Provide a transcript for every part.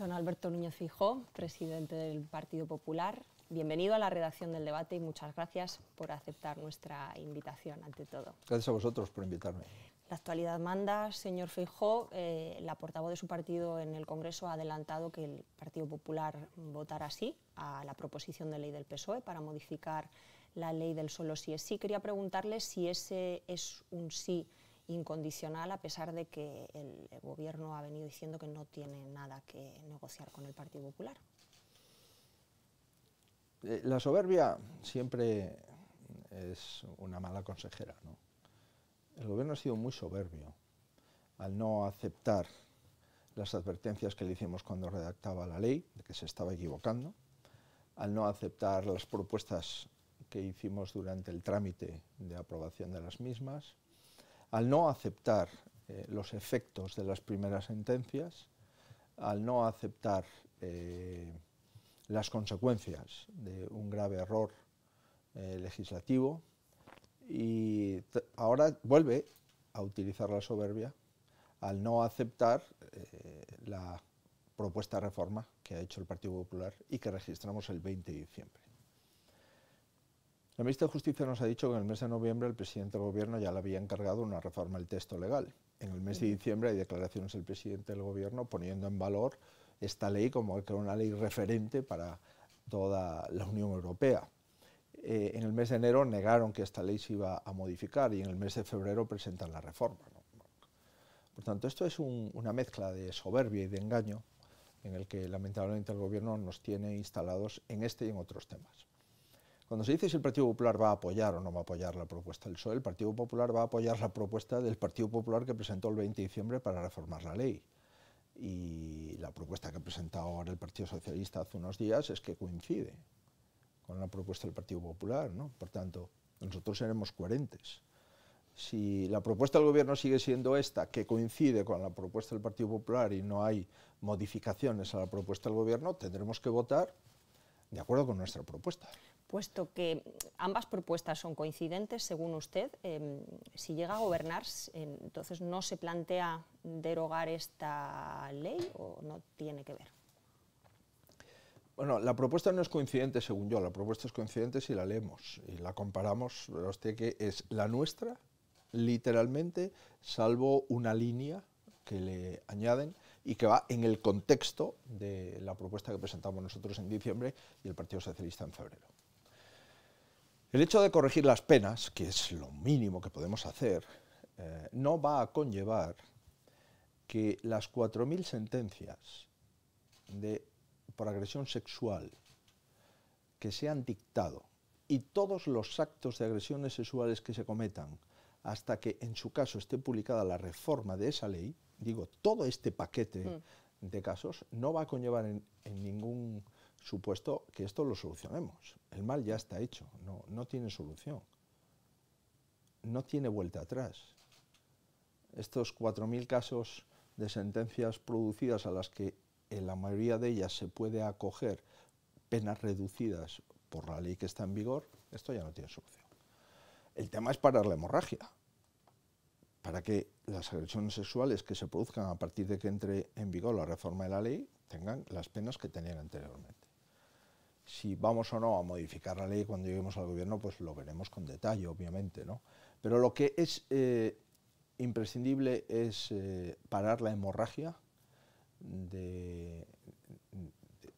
Soy Alberto Núñez Fijó, presidente del Partido Popular. Bienvenido a la redacción del debate y muchas gracias por aceptar nuestra invitación ante todo. Gracias a vosotros por invitarme. La actualidad manda, señor Fijó, eh, la portavoz de su partido en el Congreso ha adelantado que el Partido Popular votará sí a la proposición de ley del PSOE para modificar la ley del solo sí es sí. Quería preguntarle si ese es un sí incondicional, a pesar de que el, gobierno ha venido diciendo que no tiene nada que negociar con el Partido Popular. Eh, la soberbia siempre es una mala consejera. ¿no? El gobierno ha sido muy soberbio al no aceptar las advertencias que le hicimos cuando redactaba la ley, de que se estaba equivocando, al no aceptar las propuestas que hicimos durante el trámite de aprobación de las mismas, al no aceptar eh, los efectos de las primeras sentencias, al no aceptar eh, las consecuencias de un grave error eh, legislativo y ahora vuelve a utilizar la soberbia al no aceptar la propuesta de reforma que ha hecho el Partido Popular y que registramos el 20 de diciembre. La ministra de Justicia nos ha dicho que en el mes de noviembre el presidente del Gobierno ya le había encargado una reforma al texto legal. En el mes de diciembre hay declaraciones del presidente del Gobierno poniendo en valor esta ley como que una ley referente para toda la Unión Europea. Eh, en el mes de enero negaron que esta ley se iba a modificar y en el mes de febrero presentan la reforma. Por tanto, esto es una mezcla de soberbia y de engaño en el que lamentablemente el Gobierno nos tiene instalados en este y en otros temas. Cuando se dice si el Partido Popular va a apoyar o no va a apoyar la propuesta del PSOE, el Partido Popular va a apoyar la propuesta del Partido Popular que presentó el 20 de diciembre para reformar la ley. Y la propuesta que ha presentado ahora el Partido Socialista hace unos días es que coincide con la propuesta del Partido Popular. ¿no? Por tanto, nosotros seremos coherentes. Si la propuesta del Gobierno sigue siendo esta, que coincide con la propuesta del Partido Popular y no hay modificaciones a la propuesta del Gobierno, tendremos que votar de acuerdo con nuestra propuesta puesto que ambas propuestas son coincidentes, según usted, em, si llega a gobernar, entonces no se plantea derogar esta ley o no tiene que ver. Bueno, la propuesta no es coincidente, según yo. La propuesta es coincidente si la leemos y la comparamos. Verá usted que es la nuestra, literalmente, salvo una línea que le añaden y que va en el contexto de la propuesta que presentamos nosotros en diciembre y el Partido Socialista en febrero. El hecho de corregir las penas, que es lo mínimo que podemos hacer, eh, no va a conllevar que las 4.000 sentencias de, por agresión sexual que se han dictado y todos los actos de agresiones sexuales que se cometan hasta que en su caso esté publicada la reforma de esa ley, digo, todo este paquete mm. de casos no va a conllevar en ningún supuesto que esto lo solucionemos. El mal ya está hecho, no, no tiene solución, no tiene vuelta atrás. Estos 4.000 casos de sentencias producidas a las que en la mayoría de ellas se puede acoger penas reducidas por la ley que está en vigor, esto ya no tiene solución. El tema es parar la hemorragia, para que las agresiones sexuales que se produzcan a partir de que entre en vigor la reforma de la ley tengan las penas que tenían anteriormente. Si vamos o no a modificar la ley cuando lleguemos al gobierno, pues lo veremos con detalle, obviamente, ¿no? Pero lo que es eh, imprescindible es eh, parar la hemorragia de,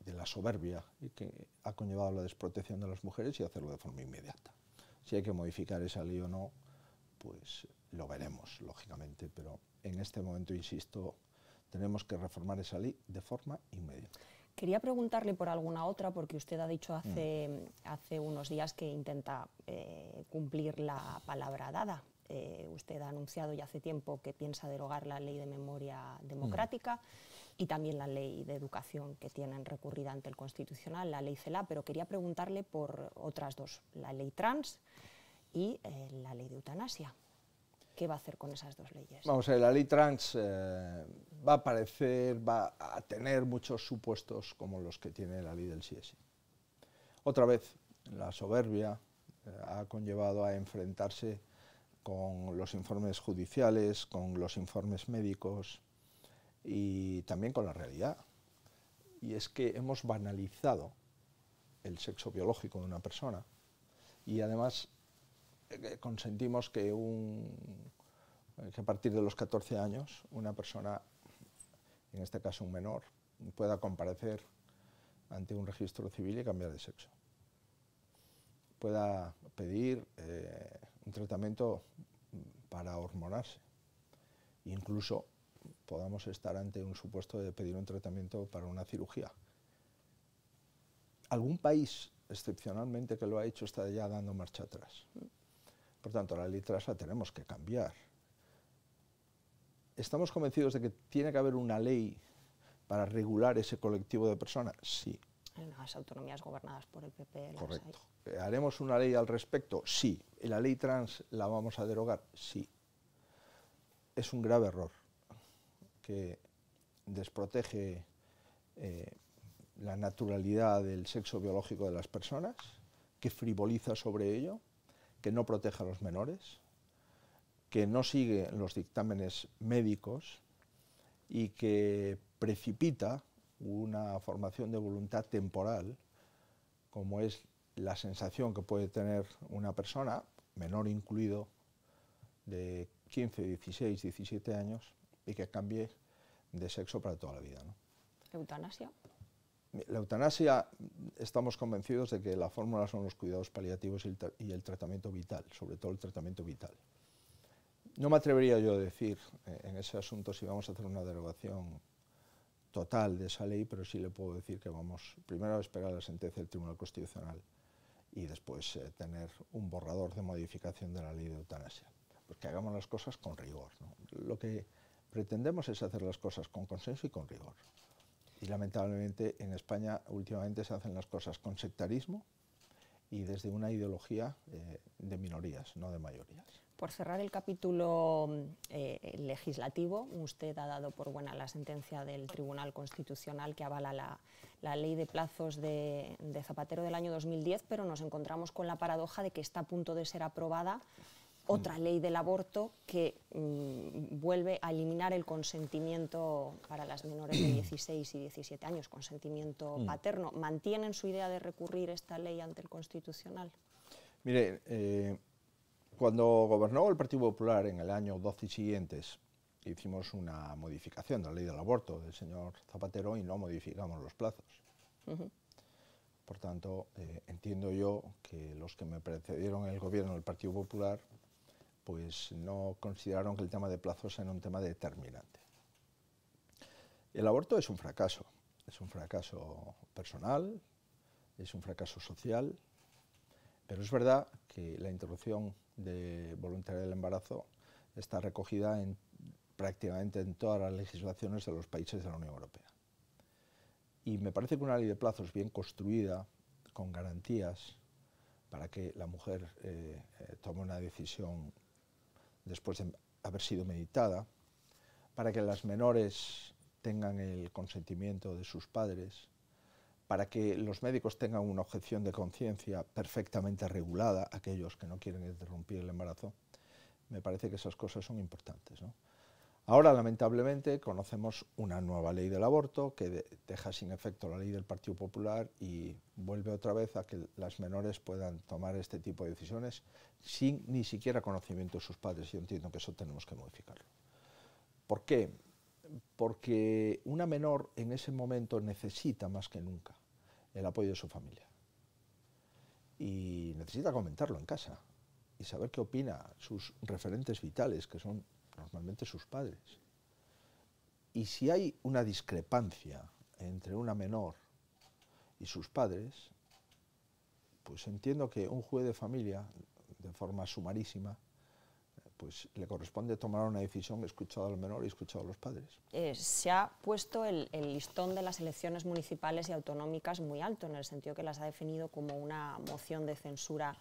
de, la soberbia que ha conllevado la desprotección de las mujeres y hacerlo de forma inmediata. Si hay que modificar esa ley o no, pues lo veremos, lógicamente, pero en este momento, insisto, tenemos que reformar esa ley de forma inmediata. Quería preguntarle por alguna otra, porque usted ha dicho mm. hace, hace unos días que intenta eh, cumplir la palabra dada. Eh, usted ha anunciado ya hace tiempo que piensa derogar la ley de memoria democrática mm. y también la ley de educación que tienen recurrida ante el Constitucional, la ley CELA, pero quería preguntarle por otras dos, la ley trans y eh, la ley de eutanasia qué va a hacer con esas dos leyes. Vamos a ver, la ley trans eh, va a parecer, va a tener muchos supuestos como los que tiene la ley del CSI. Otra vez, la soberbia eh, ha conllevado a enfrentarse con los informes judiciales, con los informes médicos y también con la realidad. Y es que hemos banalizado el sexo biológico de una persona y además eh, consentimos que, un, que a partir de los 14 años una persona, en este caso un menor, pueda comparecer ante un registro civil y cambiar de sexo. Pueda pedir eh, un tratamiento para hormonarse. Incluso podamos estar ante un supuesto de pedir un tratamiento para una cirugía. Algún país, excepcionalmente, que lo ha hecho está ya dando marcha atrás. Por tanto, la ley trans la tenemos que cambiar. ¿Estamos convencidos de que tiene que haber una ley para regular ese colectivo de personas? Sí. En las autonomías gobernadas por el PP. E Correcto. ¿Haremos una ley al respecto? Sí. ¿La ley trans la vamos a derogar? Sí. Es un grave error que desprotege eh, la naturalidad del sexo biológico de las personas, que frivoliza sobre ello que no protege a los menores, que no sigue los dictámenes médicos y que precipita una formación de voluntad temporal, como es la sensación que puede tener una persona, menor incluido, de 15, 16, 17 años, y que cambie de sexo para toda la vida. ¿no? ¿Eutanasia? La eutanasia estamos convencidos de que la fórmula son los cuidados paliativos y el, tratamiento vital, sobre todo el tratamiento vital. No me atrevería yo a decir eh, en ese asunto si vamos a hacer una derogación total de esa ley, pero sí le puedo decir que vamos primero a esperar la sentencia del Tribunal Constitucional y después eh, tener un borrador de modificación de la ley de eutanasia. Que hagamos las cosas con rigor. Lo que pretendemos es hacer las cosas con consenso y con rigor. Y lamentablemente en España últimamente se hacen las cosas con sectarismo y desde una ideología eh, de minorías, no de mayorías. Por cerrar el capítulo eh, legislativo, usted ha dado por buena la sentencia del Tribunal Constitucional que avala la, ley de plazos de, de Zapatero del año 2010, pero nos encontramos con la paradoja de que está a punto de ser aprobada otra ley del aborto que mm, vuelve a eliminar el consentimiento para las menores de 16 y 17 años, consentimiento mm. paterno. ¿Mantienen su idea de recurrir esta ley ante el Constitucional? Mire, eh, cuando gobernó el Partido Popular en el año 12 y siguientes, hicimos una modificación de la ley del aborto del señor Zapatero y no modificamos los plazos. Por tanto, eh, entiendo yo que los que me precedieron en el gobierno del Partido Popular pues no consideraron que el tema de plazos sea un tema determinante. El aborto es un fracaso, es un fracaso personal, es un fracaso social, pero es verdad que la interrupción de voluntaria del embarazo está recogida prácticamente en todas las legislaciones de los países de la Unión Europea. Y me parece que una ley de plazos bien construida, con garantías, para que la mujer eh, eh, tome una decisión después de haber sido meditada, para que las menores tengan el consentimiento de sus padres, para que los médicos tengan una objeción de conciencia perfectamente regulada, aquellos que no quieren interrumpir el embarazo, me parece que esas cosas son importantes. ¿no? Ahora, lamentablemente, conocemos una nueva ley del aborto que deja sin efecto la ley del Partido Popular y vuelve otra vez a que las menores puedan tomar este tipo de decisiones sin ni siquiera conocimiento de sus padres. Yo entiendo que eso tenemos que modificarlo. ¿Por qué? Porque una menor en ese momento necesita más que nunca el apoyo de su familia. Y necesita comentarlo en casa y saber qué opina sus referentes vitales, que son normalmente sus padres. Y si hay una discrepancia entre una menor y sus padres, pues entiendo que un juez de familia, de forma sumarísima, pues le corresponde tomar una decisión escuchado al menor y escuchado a los padres. Eh, se ha puesto el, el, listón de las elecciones municipales y autonómicas muy alto, en el sentido que las ha definido como una moción de censura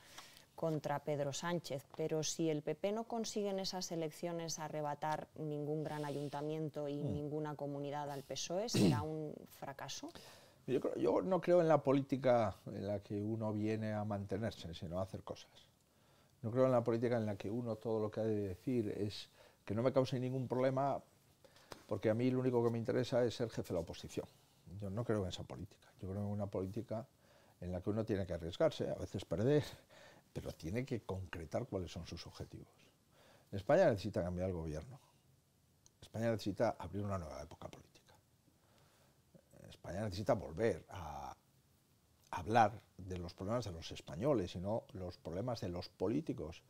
contra Pedro Sánchez, pero si el PP no consigue en esas elecciones arrebatar ningún gran ayuntamiento y mm. ninguna comunidad al PSOE, ¿será un fracaso? Yo, yo, no creo en la política en la que uno viene a mantenerse, sino a hacer cosas. No creo en la política en la que uno todo lo que ha de decir es que no me cause ningún problema, porque a mí lo único que me interesa es ser jefe de la oposición. Yo no creo en esa política. Yo creo en una política en la que uno tiene que arriesgarse, a veces perder, pero tiene que concretar cuáles son sus objetivos. España necesita cambiar el gobierno. España necesita abrir una nueva época política. España necesita volver a hablar de los problemas de los españoles y no los problemas de los políticos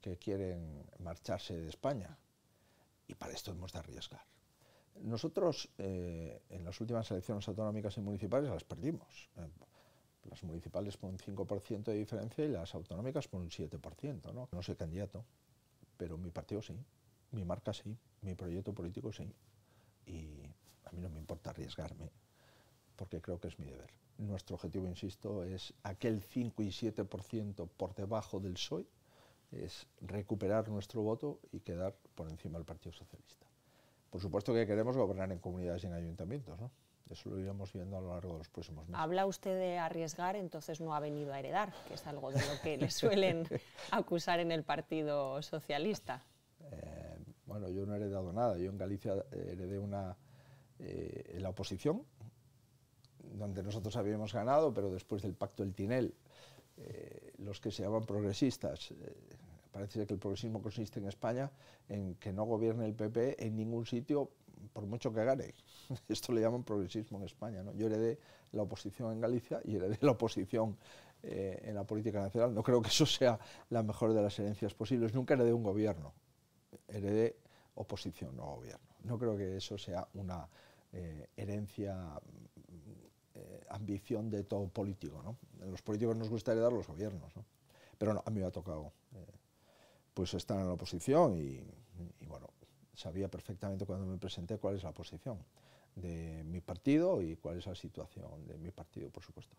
que quieren marcharse de España. Y para esto hemos de arriesgar. Nosotros eh, en las últimas elecciones autonómicas y municipales las perdimos. Eh, las municipales por un 5% de diferencia y las autonómicas por un 7%. ¿no? no soy candidato, pero mi partido sí, mi marca sí, mi proyecto político sí. Y a mí no me importa arriesgarme, porque creo que es mi deber. Nuestro objetivo, insisto, es aquel 5 y 7% por debajo del PSOE, es recuperar nuestro voto y quedar por encima del Partido Socialista. Por supuesto que queremos gobernar en comunidades y en ayuntamientos, ¿no? Eso lo iremos viendo a lo largo de los próximos meses. Habla usted de arriesgar, entonces no ha venido a heredar, que es algo de lo que le suelen acusar en el Partido Socialista. Eh, bueno, yo no he heredado nada. Yo en Galicia eh, heredé una, eh, la oposición, donde nosotros habíamos ganado, pero después del pacto del Tinel, los que se llaman progresistas, parece que el progresismo consiste en España en que no gobierne el PP en ningún sitio por mucho que gane, esto le llaman progresismo en España, ¿no? yo heredé la oposición en Galicia y heredé la oposición eh, en la política nacional, no creo que eso sea la mejor de las herencias posibles, nunca heredé un gobierno, heredé oposición, no gobierno, no creo que eso sea una eh, herencia eh, ambición de todo político. ¿no? Los políticos nos gusta heredar los gobiernos, pero no, a mí me ha tocado pues estar en la oposición y bueno, sabía perfectamente cuando me presenté cuál es la posición de mi partido y cuál es la situación de mi partido, por supuesto.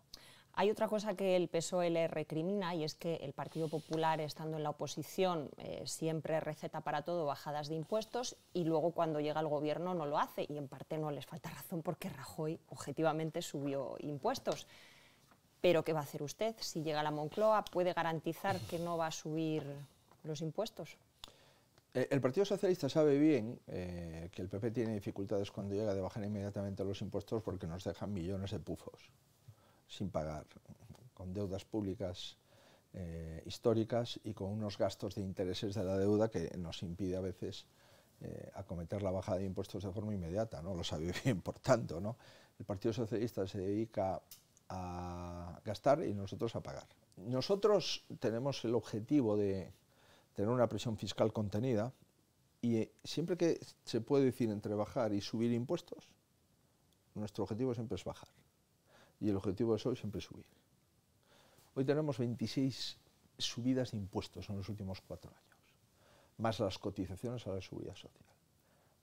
Hay otra cosa que el PSOE recrimina y es que el Partido Popular, estando en la oposición, eh, siempre receta para todo bajadas de impuestos y luego cuando llega al gobierno no lo hace y en parte no les falta razón porque Rajoy objetivamente subió impuestos. Pero ¿qué va a hacer usted si llega a la Moncloa? ¿Puede garantizar que no va a subir los impuestos? Eh, el Partido Socialista sabe bien eh, que el PP tiene dificultades cuando llega de bajar inmediatamente los impuestos porque nos dejan millones de pufos sin pagar, con deudas públicas eh, históricas y con unos gastos de intereses de la deuda que nos impide a veces acometer la bajada de impuestos de forma inmediata, ¿no? Lo sabe bien, por tanto, ¿no? El Partido Socialista se dedica a gastar y nosotros a pagar. Nosotros tenemos el objetivo de tener una presión fiscal contenida y eh, siempre que se puede decir entre bajar y subir impuestos, nuestro objetivo siempre es bajar y el objetivo es hoy siempre subir. Hoy tenemos 26 subidas de impuestos en los últimos cuatro años, más las cotizaciones a la subida social.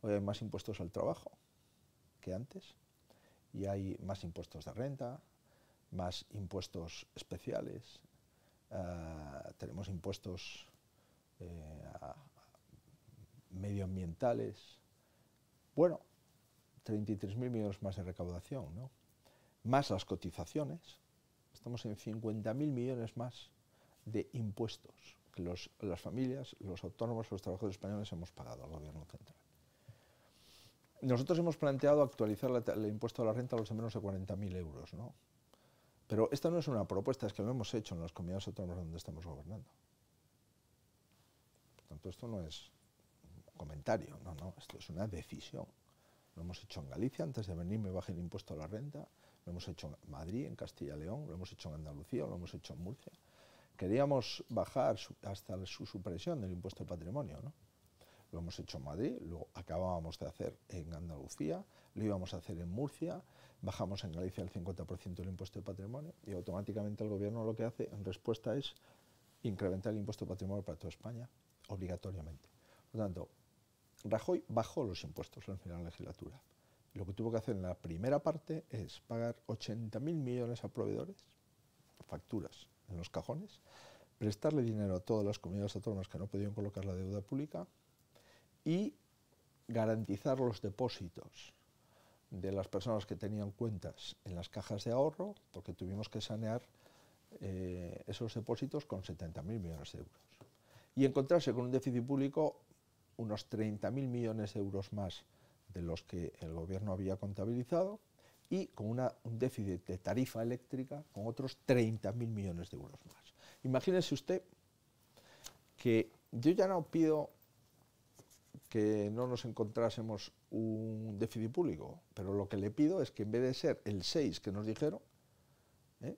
Hoy hay más impuestos al trabajo que antes y hay más impuestos de renta, más impuestos especiales, eh, tenemos impuestos eh, medioambientales. Bueno, 33.000 millones más de recaudación, ¿no? Más las cotizaciones, estamos en 50.000 millones más de impuestos que las familias, los autónomos, los trabajadores españoles hemos pagado al gobierno central. Nosotros hemos planteado actualizar el impuesto a la renta a los de menos de 40.000 euros, ¿no? Pero esta no es una propuesta, es que lo hemos hecho en las comunidades autónomas donde estamos gobernando esto no es comentario, no, no, esto es una decisión. Lo hemos hecho en Galicia, antes de venir me bajé el impuesto a la renta, lo hemos hecho en Madrid, en Castilla y León, lo hemos hecho en Andalucía, lo hemos hecho en Murcia. Queríamos bajar hasta su supresión del impuesto de patrimonio, ¿no? Lo hemos hecho en Madrid, lo acabábamos de hacer en Andalucía, lo íbamos a hacer en Murcia, bajamos en Galicia el 50% del impuesto de patrimonio y automáticamente el gobierno lo que hace en respuesta es incrementar el impuesto de patrimonio para toda España obligatoriamente. Por lo tanto, Rajoy bajó los impuestos al final de la legislatura. Lo que tuvo que hacer en la primera parte es pagar 80.000 millones a proveedores, facturas en los cajones, prestarle dinero a todas las comunidades autónomas que no podían colocar la deuda pública y garantizar los depósitos de las personas que tenían cuentas en las cajas de ahorro, porque tuvimos que sanear eh, esos depósitos con 70.000 millones de euros y encontrarse con un déficit público unos 30.000 millones de euros más de los que el gobierno había contabilizado y con un déficit de tarifa eléctrica con otros 30.000 millones de euros más. Imagínese usted que yo ya no pido que no nos encontrásemos un déficit público, pero lo que le pido es que en vez de ser el 6 que nos dijeron, ¿eh?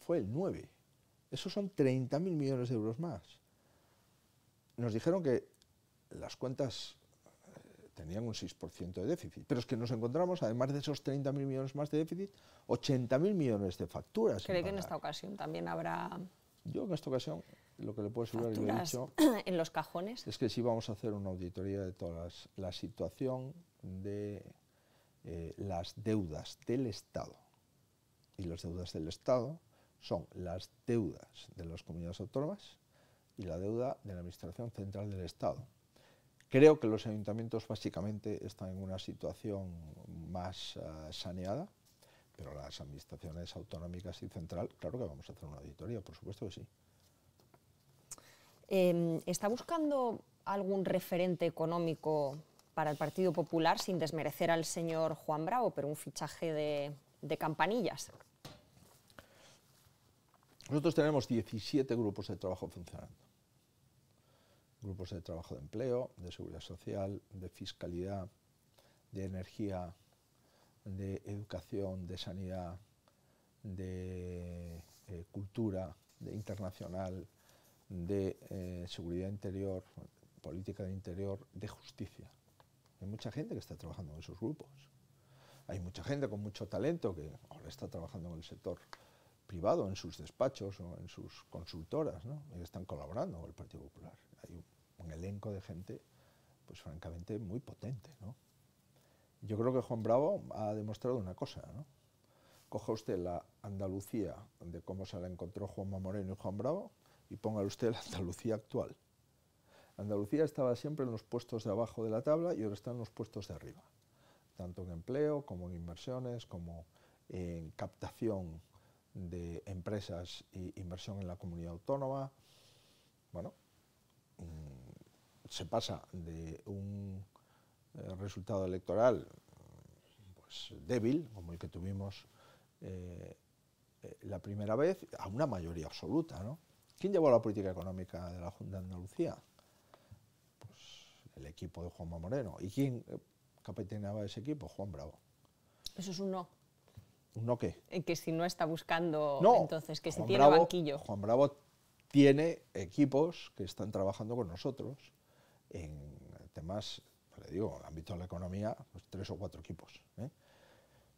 fue el 9. Esos son 30.000 millones de euros más. Nos dijeron que las cuentas eh, tenían un 6% de déficit, pero es que nos encontramos, además de esos 30.000 millones más de déficit, 80.000 millones de facturas. ¿Cree que en esta ocasión también habrá... Yo en esta ocasión lo que le puedo asegurar, he dicho, en los cajones. Es que si vamos a hacer una auditoría de toda la situación de eh, las deudas del Estado. Y las deudas del Estado son las deudas de las comunidades autónomas y la deuda de la Administración Central del Estado. Creo que los ayuntamientos básicamente están en una situación más eh, saneada, pero las administraciones autonómicas y central, claro que vamos a hacer una auditoría, por supuesto que sí. Em, ¿Está buscando algún referente económico para el Partido Popular sin desmerecer al señor Juan Bravo, pero un fichaje de campanillas? Nosotros tenemos 17 grupos de trabajo funcionando. Grupos de trabajo de empleo, de seguridad social, de fiscalidad, de energía, de educación, de sanidad, de eh, cultura, de internacional, de eh, seguridad interior, política de interior, de justicia. Hay mucha gente que está trabajando en esos grupos. Hay mucha gente con mucho talento que ahora está trabajando en el sector privado, en sus despachos o en sus consultoras, ¿no? están colaborando con el Partido Popular. Hay un, elenco de gente, pues francamente, muy potente, Yo creo que Juan Bravo ha demostrado una cosa, ¿no? Coja usted la Andalucía de cómo se la encontró Juanma Moreno y Juan Bravo y póngale usted la Andalucía actual. Andalucía estaba siempre en los puestos de abajo de la tabla y ahora está en los puestos de arriba, tanto en empleo como en inversiones, como en captación de empresas e inversión en la comunidad autónoma. Bueno, mm, se pasa de un eh, resultado electoral mm, pues, débil, como el que tuvimos eh, eh, la primera vez, a una mayoría absoluta. ¿no? ¿Quién llevó la política económica de la Junta de Andalucía? Pues el equipo de Juanma Moreno. ¿Y quién capitaneaba ese equipo? Juan Bravo. Eso es un no. ¿No qué? Eh, que si no está buscando, entonces, que si tiene banquillo. Juan Bravo tiene equipos que están trabajando con nosotros en temas, le digo, en el ámbito de la economía, pues, tres o cuatro equipos. ¿eh?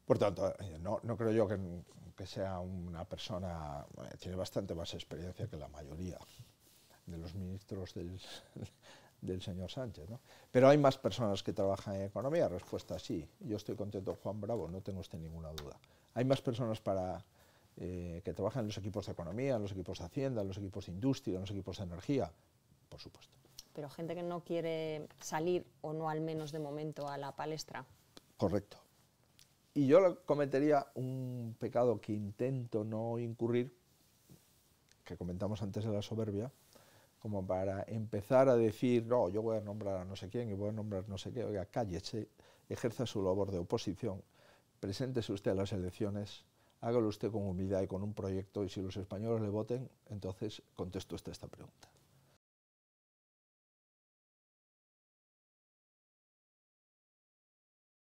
Por tanto, eh, no, creo yo que, sea una persona, tiene bastante más experiencia que la mayoría de los ministros del, señor Sánchez. Pero hay más personas que trabajan en economía, respuesta sí. Yo estoy contento, Juan Bravo, no tengo usted ninguna duda hay más personas para, eh, que trabajan en los equipos de economía, en los equipos de hacienda, en los equipos de industria, en los equipos de energía, por supuesto. Pero gente que no quiere salir, o no al menos de momento, a la palestra. Correcto. Y yo cometería un pecado que intento no incurrir, que comentamos antes de la soberbia, como para empezar a decir, no, yo voy a nombrar a no sé quién y voy a nombrar no sé qué, oiga, cállese, ejerza su labor de oposición preséntese usted a las elecciones, hágalo usted con humildad y con un proyecto, y si los españoles le voten, entonces contesto usted esta pregunta.